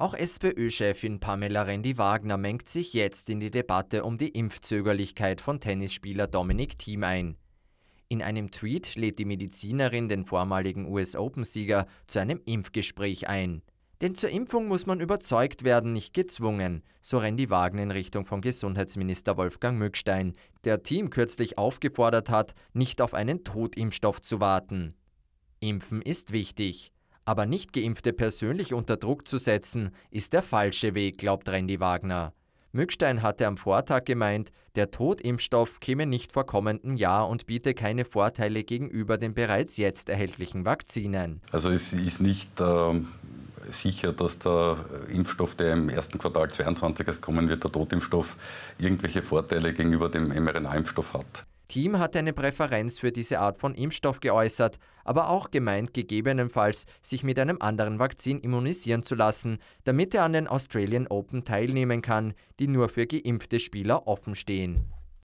Auch SPÖ-Chefin Pamela Rendi-Wagner mengt sich jetzt in die Debatte um die Impfzögerlichkeit von Tennisspieler Dominik Thiem ein. In einem Tweet lädt die Medizinerin den vormaligen US-Open-Sieger zu einem Impfgespräch ein. Denn zur Impfung muss man überzeugt werden, nicht gezwungen, so Randy Wagner in Richtung von Gesundheitsminister Wolfgang Mückstein, der Team kürzlich aufgefordert hat, nicht auf einen Totimpfstoff zu warten. Impfen ist wichtig. Aber nicht geimpfte persönlich unter Druck zu setzen, ist der falsche Weg, glaubt Randy Wagner. Mückstein hatte am Vortag gemeint, der Totimpfstoff käme nicht vor kommendem Jahr und biete keine Vorteile gegenüber den bereits jetzt erhältlichen Vakzinen. Also es ist nicht äh, sicher, dass der Impfstoff, der im ersten Quartal 2022 erst kommen wird, der Totimpfstoff, irgendwelche Vorteile gegenüber dem mRNA-Impfstoff hat. Team hat eine Präferenz für diese Art von Impfstoff geäußert, aber auch gemeint, gegebenenfalls sich mit einem anderen Vakzin immunisieren zu lassen, damit er an den Australian Open teilnehmen kann, die nur für geimpfte Spieler offen stehen.